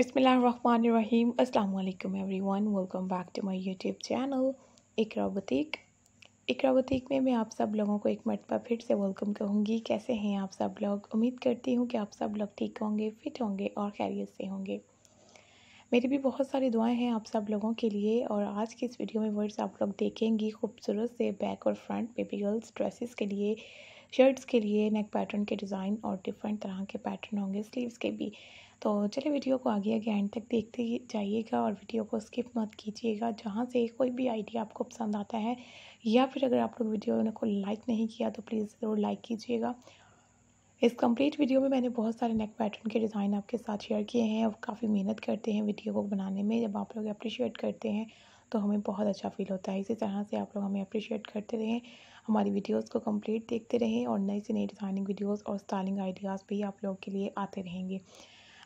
बिसमीम अल्लाम everyone welcome back to my YouTube channel Iqra boutique Iqra boutique में मैं आप सब लोगों को एक मरतबा फिर से वेलकम कहूँगी कैसे हैं आप सब लोग उम्मीद करती हूँ कि आप सब लोग ठीक होंगे फिट होंगे और खैरियत से होंगे मेरी भी बहुत सारी दुआएं हैं आप सब लोगों के लिए और आज की इस वीडियो में वर्ड्स आप लोग देखेंगी खूबसूरत से बैक और फ्रंट बेबी गर्ल्स ड्रेसेस के लिए शर्ट्स के लिए नेक पैटर्न के डिज़ाइन और डिफरेंट तरह के पैटर्न होंगे स्लीव्स के भी तो चलिए वीडियो को आगे आगे एंड तक देखते जाइएगा और वीडियो को स्किप मत कीजिएगा जहाँ से कोई भी आइडिया आपको पसंद आता है या फिर अगर आप लोग वीडियो को लाइक नहीं किया तो प्लीज़ ज़रूर लाइक कीजिएगा इस कंप्लीट वीडियो में मैंने बहुत सारे नेक पैटर्न के डिज़ाइन आपके साथ शेयर किए हैं और काफ़ी मेहनत करते हैं वीडियो को बनाने में जब आप लोग अप्रिशिएट करते हैं तो हमें बहुत अच्छा फील होता है इसी तरह से आप लोग हमें अप्रिशिएट करते रहें हमारी वीडियोस को कंप्लीट देखते रहें और नई से नई डिज़ाइनिंग वीडियोस और स्टाइलिंग आइडियाज़ भी आप लोगों के लिए आते रहेंगे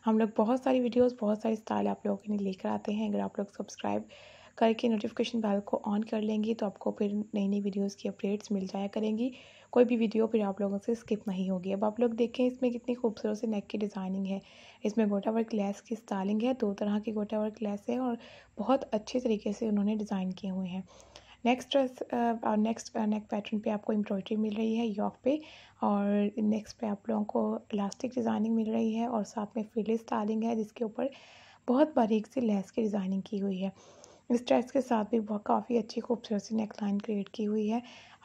हम लोग बहुत सारी वीडियोस बहुत सारी स्टाइल आप लोगों के लिए लेकर आते हैं अगर आप लोग सब्सक्राइब करके नोटिफिकेशन बेल को ऑन कर लेंगी तो आपको फिर नई नई वीडियोज़ की अपडेट्स मिल जाया करेंगी कोई भी वीडियो फिर आप लोगों से स्किप नहीं होगी अब आप लोग देखें इसमें कितनी खूबसूरत से नेक की डिज़ाइनिंग है इसमें गोटा वर्क लेस की स्टाइलिंग है दो तरह की गोटा वर्क लेस है और बहुत अच्छे तरीके से उन्होंने डिज़ाइन किए हुए हैं नेक्स्ट ड्रेस और नेक्स्ट नेक पैटर्न पे आपको एम्ब्रॉयडरी मिल रही है यॉक पे और नेक्स्ट पे आप लोगों को इलास्टिक डिज़ाइनिंग मिल रही है और साथ में फिलिस डालिंग है जिसके ऊपर बहुत बारीक से लेस की डिज़ाइनिंग की हुई है इस ड्रेस के साथ भी बहुत काफ़ी अच्छी खूबसूरत सी नेक लाइन क्रिएट की हुई है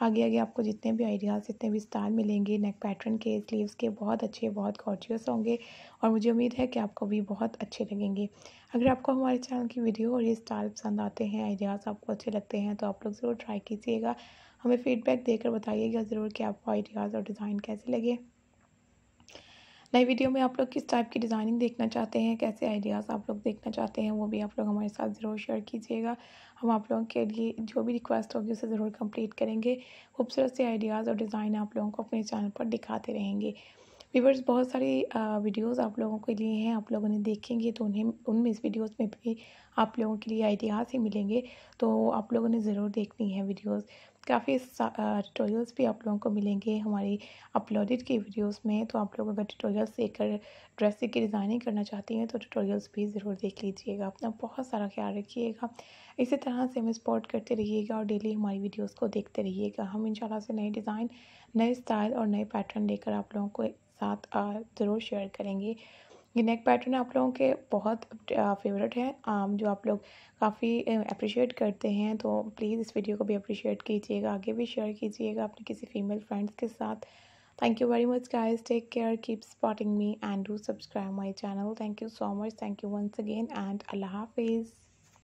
आगे आगे आपको जितने भी आइडियाज़ जितने भी स्टाइल मिलेंगे नेक पैटर्न के स्लीव्स के बहुत अच्छे बहुत कॉर्चियस होंगे और मुझे उम्मीद है कि आपको भी बहुत अच्छे लगेंगे अगर आपको हमारे चैनल की वीडियो और ये स्टाइल पसंद आते हैं आइडियाज़ आपको अच्छे लगते हैं तो आप लोग ज़रूर ट्राई कीजिएगा हमें फीडबैक देकर बताइएगा ज़रूर कि आपको आइडियाज़ और डिज़ाइन कैसे लगे नई वीडियो में आप लोग किस टाइप की डिज़ाइनिंग देखना चाहते हैं कैसे आइडियाज़ आप लोग देखना चाहते हैं वो भी आप लोग हमारे साथ ज़रूर शेयर कीजिएगा हम आप लोगों के लिए जो भी रिक्वेस्ट होगी उसे ज़रूर कंप्लीट करेंगे खूबसूरत से आइडियाज़ और डिज़ाइन आप लोगों को अपने चैनल पर दिखाते रहेंगे व्यूवर्स बहुत सारी वीडियोस आप लोगों के लिए हैं आप लोगों ने देखेंगे तो उन्हें उनमें इस वीडियोज़ में भी आप लोगों के लिए आइडियाज़ ही मिलेंगे तो आप लोगों ने ज़रूर देखनी है वीडियोस काफ़ी ट्यूटोरियल्स भी आप लोगों को मिलेंगे हमारी अपलोडेड की वीडियोस में तो आप लोग अगर ट्यूटोरियल्स देखकर ड्रेसिंग की डिज़ाइनिंग करना चाहती हैं तो ट्यूटोरियल्स भी ज़रूर देख लीजिएगा अपना बहुत सारा ख्याल रखिएगा इसी तरह से हमें सपोर्ट करते रहिएगा और डेली हमारी वीडियोज़ को देखते रहिएगा हम इंशाल्लाह से नए डिज़ाइन नए स्टाइल और नए पैटर्न लेकर आप लोगों को साथ ज़रूर शेयर करेंगे ये नेक पैटर्न आप लोगों के बहुत फेवरेट है आम जो आप लोग काफ़ी अप्रिशिएट करते हैं तो प्लीज़ इस वीडियो को भी अप्रिशिएट कीजिएगा आगे भी शेयर कीजिएगा अपने किसी फीमेल फ्रेंड्स के साथ thank you very much guys take care keep spotting me and do subscribe my channel thank you so much thank you once again and अल्लाह हाफिज़